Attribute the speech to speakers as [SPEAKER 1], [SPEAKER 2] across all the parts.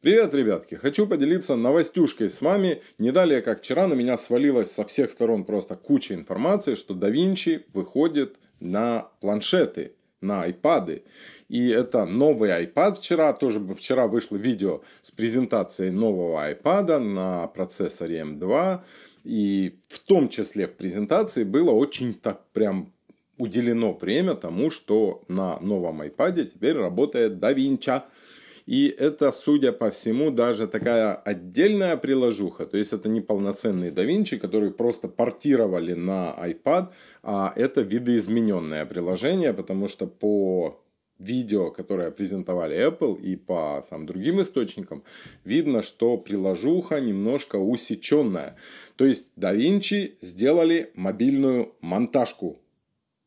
[SPEAKER 1] Привет, ребятки! Хочу поделиться новостюшкой с вами. Не далее, как вчера, на меня свалилась со всех сторон просто куча информации, что DaVinci выходит на планшеты, на айпады. И это новый iPad вчера, тоже вчера вышло видео с презентацией нового iPad на процессоре M2. Эм И в том числе в презентации было очень так прям уделено время тому, что на новом iPad теперь работает DaVinci. И это, судя по всему, даже такая отдельная приложуха. То есть это не полноценный DaVinci, который просто портировали на iPad, а это видоизмененное приложение, потому что по видео, которое презентовали Apple и по там, другим источникам, видно, что приложуха немножко усеченная. То есть DaVinci сделали мобильную монтажку.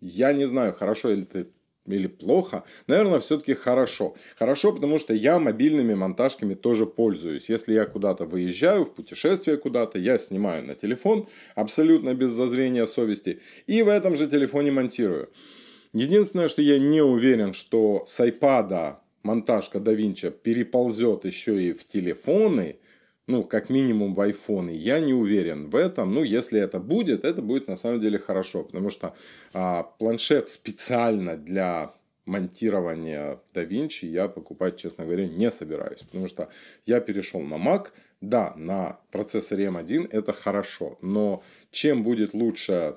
[SPEAKER 1] Я не знаю, хорошо ли это или плохо, наверное, все-таки хорошо. Хорошо, потому что я мобильными монтажками тоже пользуюсь. Если я куда-то выезжаю, в путешествие куда-то, я снимаю на телефон абсолютно без зазрения совести и в этом же телефоне монтирую. Единственное, что я не уверен, что с iPad монтажка DaVinci переползет еще и в телефоны – ну, как минимум в айфоны. Я не уверен в этом. Ну, если это будет, это будет на самом деле хорошо, потому что а, планшет специально для монтирования DaVinci я покупать, честно говоря, не собираюсь, потому что я перешел на Mac, да, на процессоре M1 эм это хорошо, но чем будет лучше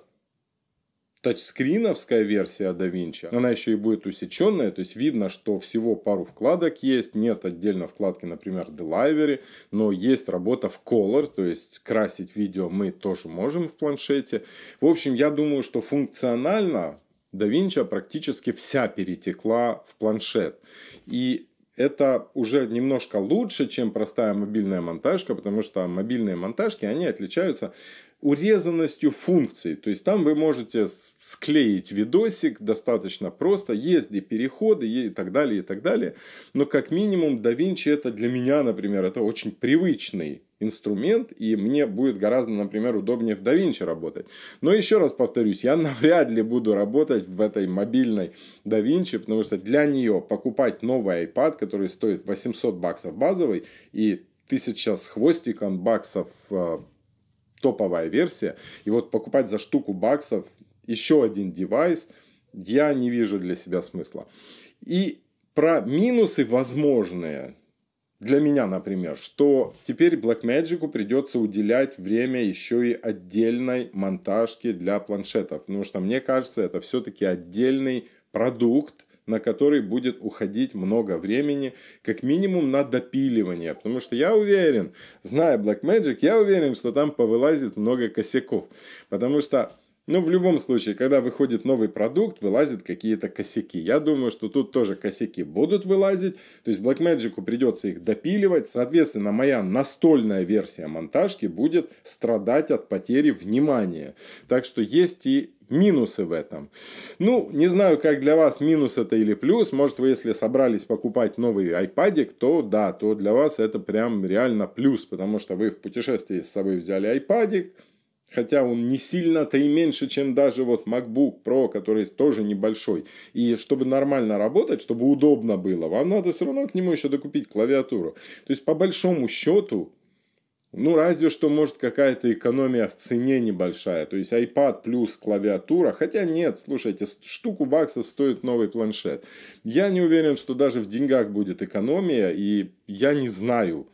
[SPEAKER 1] тачскриновская версия DaVinci, она еще и будет усеченная, то есть видно, что всего пару вкладок есть, нет отдельно вкладки, например, Delivery, но есть работа в Color, то есть красить видео мы тоже можем в планшете. В общем, я думаю, что функционально DaVinci практически вся перетекла в планшет. И это уже немножко лучше, чем простая мобильная монтажка, потому что мобильные монтажки, они отличаются урезанностью функций. То есть, там вы можете склеить видосик достаточно просто, есть переходы и так далее, и так далее. Но как минимум DaVinci это для меня, например, это очень привычный инструмент, и мне будет гораздо, например, удобнее в DaVinci работать. Но еще раз повторюсь, я навряд ли буду работать в этой мобильной DaVinci, потому что для нее покупать новый iPad, который стоит 800 баксов базовый и 1000 с хвостиком баксов э, топовая версия, и вот покупать за штуку баксов еще один девайс, я не вижу для себя смысла. И про минусы возможные – для меня, например, что теперь Blackmagic придется уделять время еще и отдельной монтажке для планшетов, потому что мне кажется, это все-таки отдельный продукт, на который будет уходить много времени, как минимум на допиливание. Потому что я уверен, зная Blackmagic, я уверен, что там повылазит много косяков. Потому что ну, в любом случае, когда выходит новый продукт, вылазят какие-то косяки. Я думаю, что тут тоже косяки будут вылазить. То есть Blackmagic придется их допиливать. Соответственно, моя настольная версия монтажки будет страдать от потери внимания. Так что есть и минусы в этом. Ну, не знаю, как для вас минус это или плюс. Может, вы если собрались покупать новый iPad, то да, то для вас это прям реально плюс, потому что вы в путешествии с собой взяли iPadик хотя он не сильно-то и меньше, чем даже вот MacBook Pro, который тоже небольшой. И чтобы нормально работать, чтобы удобно было, вам надо все равно к нему еще докупить клавиатуру. То есть, по большому счету, ну, разве что, может, какая-то экономия в цене небольшая. То есть, iPad плюс клавиатура. Хотя нет, слушайте, штуку баксов стоит новый планшет. Я не уверен, что даже в деньгах будет экономия. И я не знаю,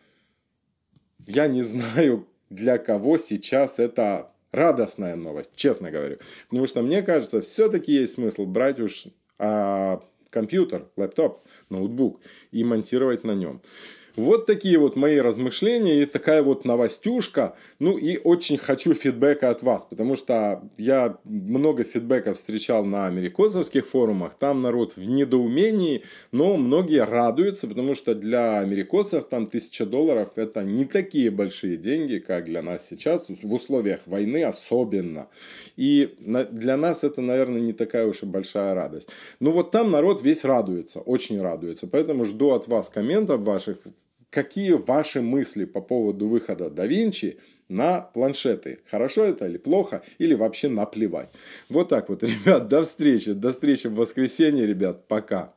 [SPEAKER 1] я не знаю, для кого сейчас это радостная новость, честно говорю. Потому что мне кажется, все-таки есть смысл брать уж а, компьютер, лэптоп, ноутбук и монтировать на нем. Вот такие вот мои размышления и такая вот новостюшка. Ну и очень хочу фидбэка от вас, потому что я много фидбэка встречал на америкосовских форумах. Там народ в недоумении, но многие радуются, потому что для америкосов там тысяча долларов это не такие большие деньги, как для нас сейчас, в условиях войны особенно. И для нас это, наверное, не такая уж и большая радость. Ну вот там народ весь радуется, очень радуется. Поэтому жду от вас комментов ваших, какие ваши мысли по поводу выхода Da Vinci на планшеты. Хорошо это или плохо, или вообще наплевать. Вот так вот, ребят, до встречи. До встречи в воскресенье, ребят. Пока.